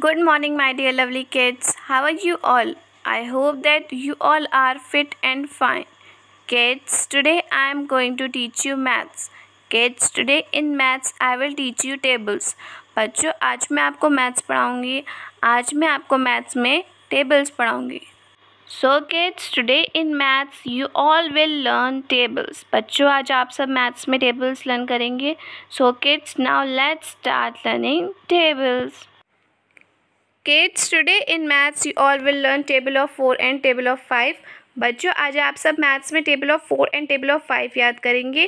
Good morning my dear lovely kids how are you all I hope that you all are fit and fine kids today I am going to teach you maths kids today in maths I will teach you tables बच्चों आज मैं आपको maths पढ़ाऊँगी आज मैं आपको maths में tables पढ़ाऊँगी so kids today in maths you all will learn tables बच्चों आज आप सब मैथ्स में टेबल्स लर्न करेंगे so kids now let's start learning tables kids today in maths you all will learn table of four and table of five बच्चों आज आप सब मैथ्स में table of four and table of five याद करेंगे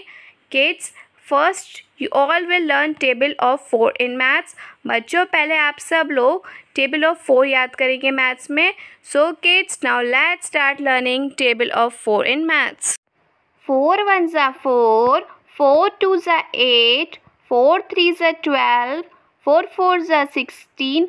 kids first you all will learn table of four in maths बच्चों पहले आप सब लोग टेबल ऑफ फोर याद करेंगे मैथ्स में so kids now let's start learning table of four in maths four one ज़ा फोर फोर टू ज़ा एट फोर थ्री ज़ा ट्वेल्व फोर फोर ज़ा sixteen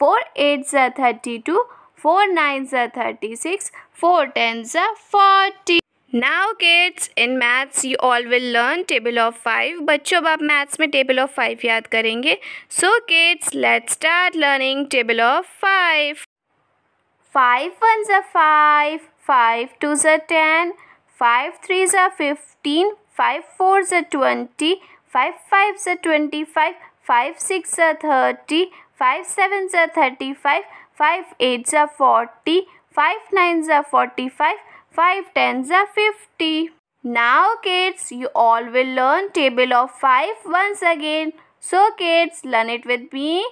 4 8s are 32, 4 9s are 36, 4 10s are 40. Now kids, in maths you all will learn table of 5. Bachcho, ab maths mein table of 5 yaad karenge. So kids, let's start learning table of 5. 5 1s are 5, 5 2s are 10, 5 3s are 15, 5 4s are 20, 5 5s are 25, 5 6 are 30, 5 seven are 35, 5 eight are 40, 5 nine are 45, 5 are 50. Now kids, you all will learn table of 5 once again. So kids, learn it with me.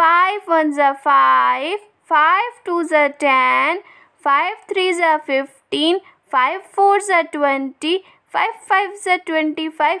5 are 5, 5 are 10, 5 are 15, 5 are 20, 5 are 25,